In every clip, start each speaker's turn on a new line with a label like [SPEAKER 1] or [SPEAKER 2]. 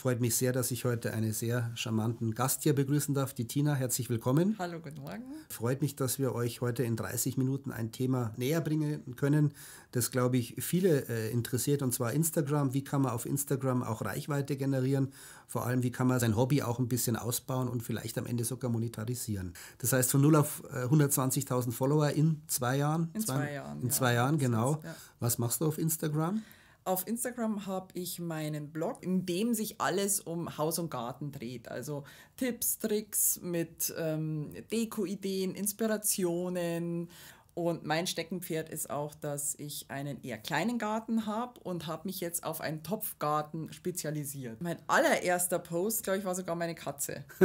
[SPEAKER 1] Freut mich sehr, dass ich heute einen sehr charmanten Gast hier begrüßen darf, die Tina. Herzlich willkommen.
[SPEAKER 2] Hallo, guten Morgen.
[SPEAKER 1] Freut mich, dass wir euch heute in 30 Minuten ein Thema näher bringen können, das, glaube ich, viele äh, interessiert, und zwar Instagram. Wie kann man auf Instagram auch Reichweite generieren? Vor allem, wie kann man sein Hobby auch ein bisschen ausbauen und vielleicht am Ende sogar monetarisieren? Das heißt, von 0 auf äh, 120.000 Follower in zwei Jahren? In zwei, zwei Jahren. In ja, zwei Jahren, genau. Ja. Was machst du auf Instagram?
[SPEAKER 2] Auf Instagram habe ich meinen Blog, in dem sich alles um Haus und Garten dreht. Also Tipps, Tricks mit ähm, Deko-Ideen, Inspirationen. Und mein Steckenpferd ist auch, dass ich einen eher kleinen Garten habe und habe mich jetzt auf einen Topfgarten spezialisiert. Mein allererster Post, glaube ich, war sogar meine Katze.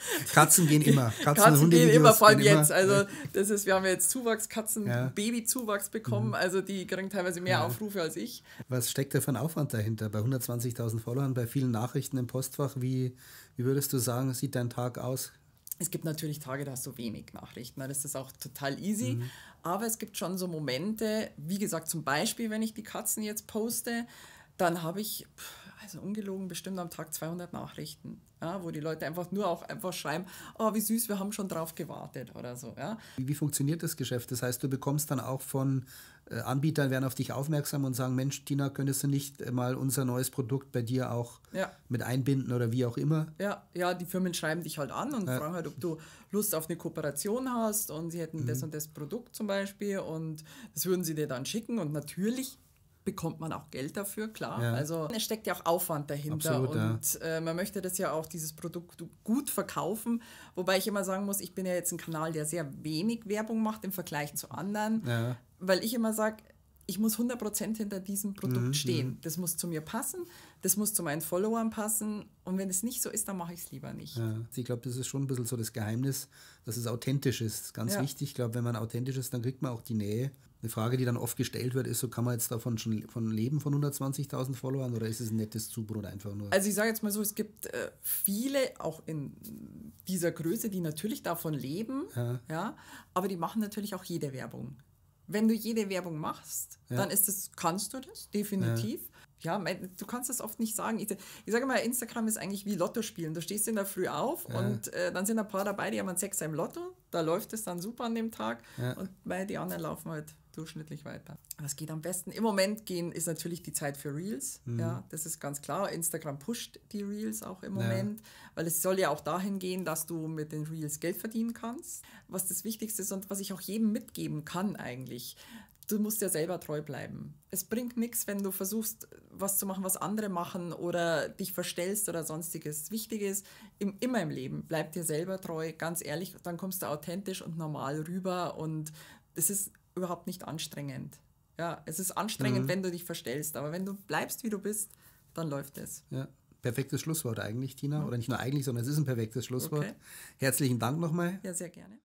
[SPEAKER 1] Katzen gehen immer. Katzen, Katzen Hunde gehen Videos immer, vor allem jetzt. Also
[SPEAKER 2] das ist, wir haben ja jetzt Zuwachskatzen, ja. Babyzuwachs bekommen, mhm. also die kriegen teilweise mehr ja. Aufrufe als ich.
[SPEAKER 1] Was steckt da für ein Aufwand dahinter? Bei 120.000 Followern, bei vielen Nachrichten im Postfach, wie, wie würdest du sagen, sieht dein Tag aus?
[SPEAKER 2] Es gibt natürlich Tage, da hast du wenig Nachrichten, ne? das ist auch total easy. Mhm. Aber es gibt schon so Momente, wie gesagt, zum Beispiel, wenn ich die Katzen jetzt poste, dann habe ich... Pff, also ungelogen bestimmt am Tag 200 Nachrichten, ja, wo die Leute einfach nur auch einfach schreiben, oh, wie süß, wir haben schon drauf gewartet oder so. Ja.
[SPEAKER 1] Wie, wie funktioniert das Geschäft? Das heißt, du bekommst dann auch von äh, Anbietern, werden auf dich aufmerksam und sagen, Mensch, Tina, könntest du nicht äh, mal unser neues Produkt bei dir auch ja. mit einbinden oder wie auch immer?
[SPEAKER 2] Ja, ja, die Firmen schreiben dich halt an und ja. fragen halt, ob du Lust auf eine Kooperation hast und sie hätten mhm. das und das Produkt zum Beispiel und das würden sie dir dann schicken und natürlich bekommt man auch Geld dafür, klar. Ja. Also es ne, steckt ja auch Aufwand dahinter Absolut, und ja. äh, man möchte das ja auch, dieses Produkt gut verkaufen, wobei ich immer sagen muss, ich bin ja jetzt ein Kanal, der sehr wenig Werbung macht im Vergleich zu anderen, ja. weil ich immer sage, ich muss 100% hinter diesem Produkt mhm. stehen. Mhm. Das muss zu mir passen, das muss zu meinen Followern passen und wenn es nicht so ist, dann mache ich es lieber nicht.
[SPEAKER 1] Ja, ich glaube, das ist schon ein bisschen so das Geheimnis, dass es authentisch ist. Ganz ja. wichtig, ich glaube, wenn man authentisch ist, dann kriegt man auch die Nähe. Eine Frage, die dann oft gestellt wird, ist so, kann man jetzt davon schon von leben von 120.000 Followern oder ist es ein nettes Zubrot einfach nur? Also
[SPEAKER 2] ich sage jetzt mal so, es gibt äh, viele, auch in dieser Größe, die natürlich davon leben, ja. ja, aber die machen natürlich auch jede Werbung wenn du jede Werbung machst, ja. dann ist das, kannst du das, definitiv. Ja. ja du kannst das oft nicht sagen. Ich, ich sage mal, Instagram ist eigentlich wie Lotto spielen. Du stehst in der Früh auf ja. und äh, dann sind ein paar dabei, die haben einen Sechser im Lotto. Da läuft es dann super an dem Tag und bei die anderen laufen halt durchschnittlich weiter. Was geht am besten? Im Moment gehen ist natürlich die Zeit für Reels. Mhm. Ja, das ist ganz klar. Instagram pusht die Reels auch im Moment, ja. weil es soll ja auch dahin gehen, dass du mit den Reels Geld verdienen kannst. Was das Wichtigste ist und was ich auch jedem mitgeben kann eigentlich. Du musst ja selber treu bleiben. Es bringt nichts, wenn du versuchst, was zu machen, was andere machen oder dich verstellst oder sonstiges. Wichtig ist, im, immer im Leben, bleib dir selber treu, ganz ehrlich, dann kommst du authentisch und normal rüber und es ist überhaupt nicht anstrengend. Ja, es ist anstrengend, mhm. wenn du dich verstellst, aber wenn du bleibst, wie du bist, dann läuft es. Ja,
[SPEAKER 1] perfektes Schlusswort eigentlich, Tina. Mhm. Oder nicht nur eigentlich, sondern es ist ein perfektes Schlusswort. Okay. Herzlichen Dank nochmal.
[SPEAKER 2] Ja, sehr gerne.